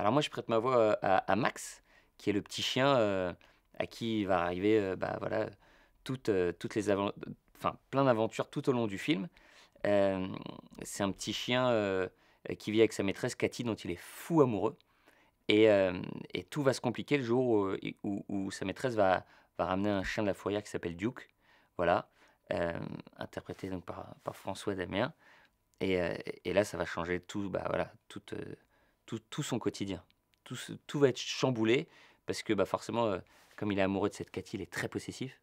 Alors moi, je prête ma voix euh, à, Max, qui est le petit chien euh, à qui va arriver euh, bah, voilà, toutes, toutes les enfin, plein d'aventures tout au long du film. c'est un petit chien qui vit avec sa maîtresse Cathy, dont il est fou amoureux. Et, tout va se compliquer le jour où, sa maîtresse va, va ramener un chien de la fourrière qui s'appelle Duke. Voilà, interprété donc par, par François Damien. Et, là, ça va changer tout, bah, voilà, toute, tout, son quotidien. Tout, tout, va être chamboulé parce que bah, forcément, euh, comme il est amoureux de cette Cathy, il est très possessif.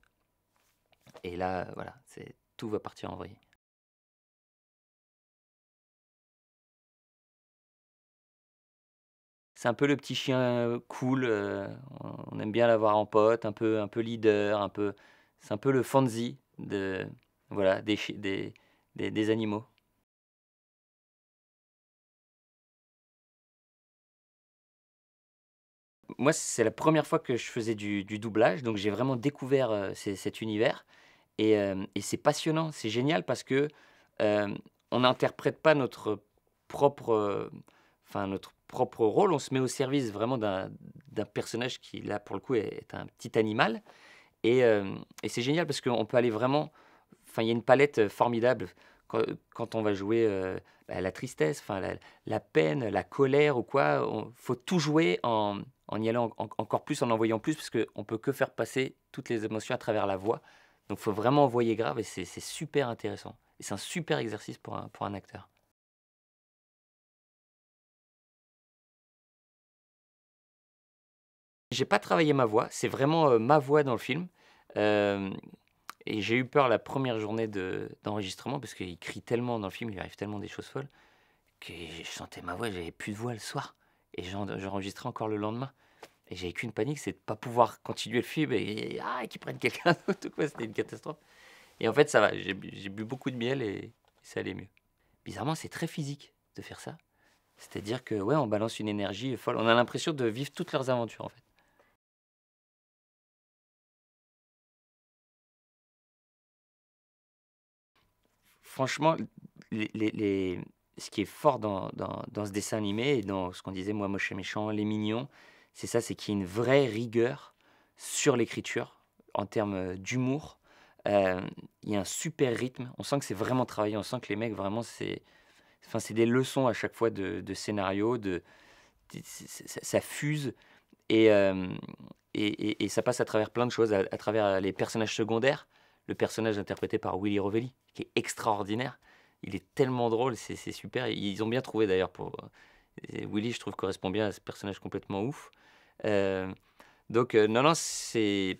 Et là, euh, voilà, c'est tout va partir en vrille. C'est un peu le petit chien euh, cool. on aime bien l'avoir en pote, un peu, un peu leader, un peu. C'est un peu le fancy de, voilà, des animaux. moi, c'est la première fois que je faisais du, doublage, donc j'ai vraiment découvert euh, cet univers. Euh, et, c'est passionnant, c'est génial parce que euh, on n'interprète pas notre propre, enfin notre propre rôle, on se met au service vraiment d'un personnage qui, là, pour le coup, est, un petit animal. Et, c'est génial parce qu'on peut aller vraiment, enfin, il y a une palette formidable quand, on va jouer bah, la tristesse, enfin la, la, peine, la colère ou quoi, il faut tout jouer en, en y allant encore plus, en envoyant plus, parce qu'on ne peut que faire passer toutes les émotions à travers la voix. Donc il faut vraiment envoyer grave et c'est super intéressant. Et c'est un super exercice pour un, pour un acteur. J'ai pas travaillé ma voix, c'est vraiment euh, ma voix dans le film. Euh, et j'ai eu peur la première journée d'enregistrement parce qu'il crie tellement dans le film, il arrive tellement des choses folles que je sentais ma voix, j'avais plus de voix le soir. Et j'enregistrais encore le lendemain. Et j'avais qu'une panique, c'est de ne pas pouvoir continuer le film et, et ah, qu'ils prennent quelqu'un d'autre quoi. C'était une catastrophe. Et en fait, ça va. J'ai bu beaucoup de miel et, ça allait mieux. Bizarrement, c'est très physique de faire ça. C'est-à-dire que, ouais, on balance une énergie folle. On a l'impression de vivre toutes leurs aventures, en fait. Franchement, les, ce qui est fort dans, ce dessin animé et dans ce qu'on disait, moi, moche et méchant, les mignons, c'est ça, c'est qu'il y a une vraie rigueur sur l'écriture en termes euh, d'humour. Euh, il y a un super rythme. On sent que c'est vraiment travaillé. On sent que les mecs, vraiment, c'est, enfin, c'est des leçons à chaque fois de, scénario, de, ça, fuse euh, et, ça passe à travers plein de choses, à travers les personnages secondaires. Le personnage interprété par Willy Rovelli, qui est extraordinaire il est tellement drôle, c'est super. Ils ont bien trouvé d'ailleurs pour. Willy, je trouve, correspond bien à ce personnage complètement ouf. Euh, donc, euh, non, non, c'est.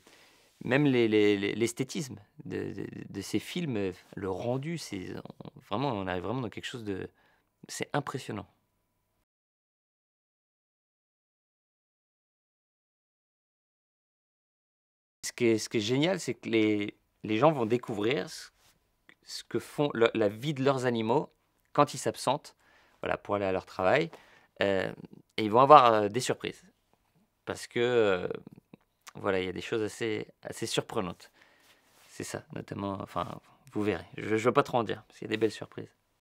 Même l'esthétisme de, ces films, le rendu, c'est vraiment, on arrive vraiment dans quelque chose de. C'est impressionnant. Ce qui est, ce qui est génial, c'est que les, les gens vont découvrir ce ce que font la vie de leurs animaux quand ils s'absentent voilà, pour aller à leur travail. Euh, et ils vont avoir euh, des surprises. Parce que euh, voilà, il y a des choses assez, assez surprenantes. C'est ça, notamment. Enfin, vous verrez. Je ne veux pas trop en dire, parce qu'il y a des belles surprises.